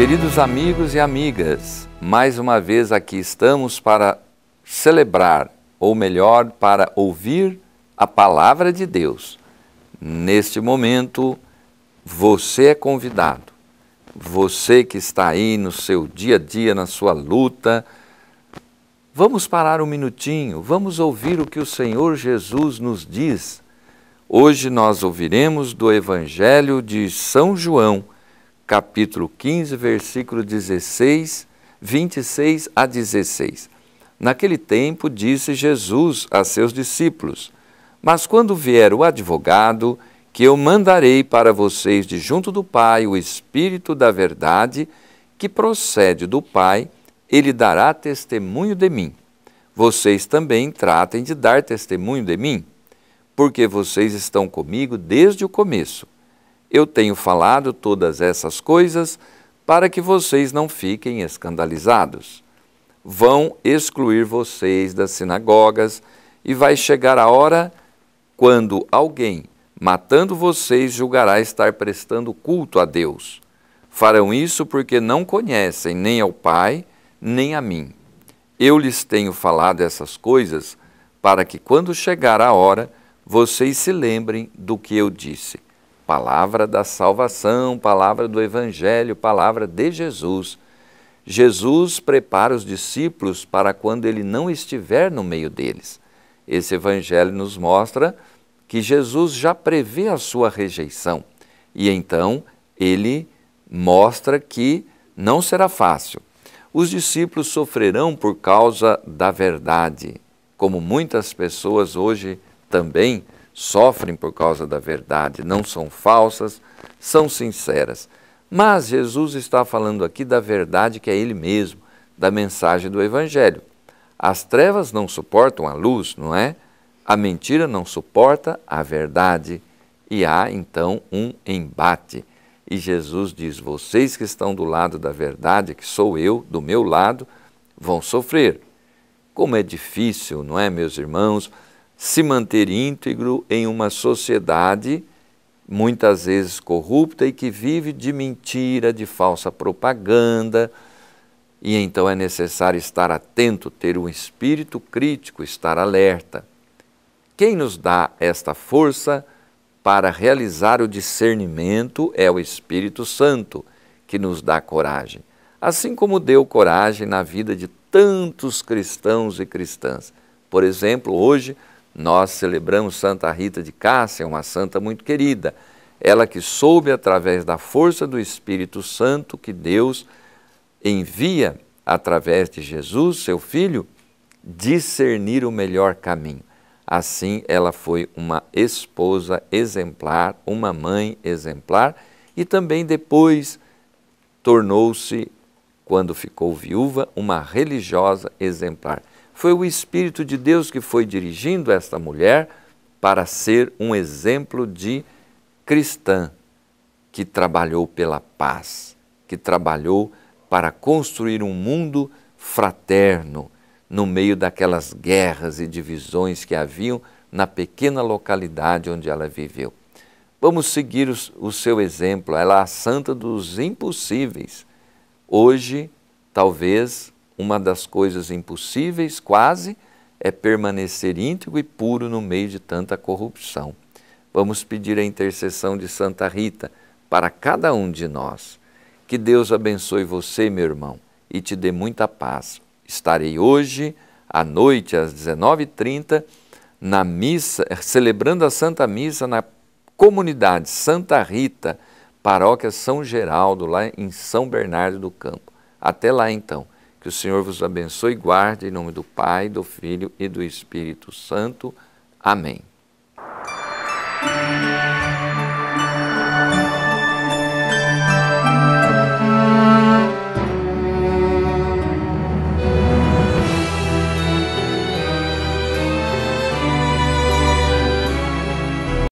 Queridos amigos e amigas, mais uma vez aqui estamos para celebrar, ou melhor, para ouvir a palavra de Deus. Neste momento, você é convidado. Você que está aí no seu dia a dia, na sua luta, vamos parar um minutinho, vamos ouvir o que o Senhor Jesus nos diz. Hoje nós ouviremos do Evangelho de São João capítulo 15, versículo 16, 26 a 16. Naquele tempo disse Jesus a seus discípulos: Mas quando vier o advogado, que eu mandarei para vocês de junto do Pai, o Espírito da Verdade, que procede do Pai, ele dará testemunho de mim. Vocês também tratem de dar testemunho de mim, porque vocês estão comigo desde o começo. Eu tenho falado todas essas coisas para que vocês não fiquem escandalizados. Vão excluir vocês das sinagogas e vai chegar a hora quando alguém, matando vocês, julgará estar prestando culto a Deus. Farão isso porque não conhecem nem ao Pai, nem a mim. Eu lhes tenho falado essas coisas para que, quando chegar a hora, vocês se lembrem do que eu disse palavra da salvação, palavra do Evangelho, palavra de Jesus. Jesus prepara os discípulos para quando ele não estiver no meio deles. Esse Evangelho nos mostra que Jesus já prevê a sua rejeição e então ele mostra que não será fácil. Os discípulos sofrerão por causa da verdade, como muitas pessoas hoje também sofrem sofrem por causa da verdade, não são falsas, são sinceras. Mas Jesus está falando aqui da verdade que é Ele mesmo, da mensagem do Evangelho. As trevas não suportam a luz, não é? A mentira não suporta a verdade. E há então um embate. E Jesus diz: Vocês que estão do lado da verdade, que sou eu, do meu lado, vão sofrer. Como é difícil, não é, meus irmãos? se manter íntegro em uma sociedade muitas vezes corrupta e que vive de mentira, de falsa propaganda. E então é necessário estar atento, ter um espírito crítico, estar alerta. Quem nos dá esta força para realizar o discernimento é o Espírito Santo, que nos dá coragem. Assim como deu coragem na vida de tantos cristãos e cristãs. Por exemplo, hoje nós celebramos Santa Rita de Cássia, uma santa muito querida. Ela que soube, através da força do Espírito Santo, que Deus envia através de Jesus, seu filho, discernir o melhor caminho. Assim, ela foi uma esposa exemplar, uma mãe exemplar e também depois tornou-se, quando ficou viúva, uma religiosa exemplar. Foi o Espírito de Deus que foi dirigindo esta mulher para ser um exemplo de cristã que trabalhou pela paz, que trabalhou para construir um mundo fraterno no meio daquelas guerras e divisões que haviam na pequena localidade onde ela viveu. Vamos seguir o seu exemplo, ela é a santa dos impossíveis. Hoje, talvez uma das coisas impossíveis, quase, é permanecer íntegro e puro no meio de tanta corrupção. Vamos pedir a intercessão de Santa Rita para cada um de nós. Que Deus abençoe você, meu irmão, e te dê muita paz. Estarei hoje, à noite, às 19h30, na missa, eh, celebrando a Santa Missa na comunidade Santa Rita, paróquia São Geraldo, lá em São Bernardo do Campo. Até lá então. Que o Senhor vos abençoe e guarde em nome do Pai, do Filho e do Espírito Santo. Amém.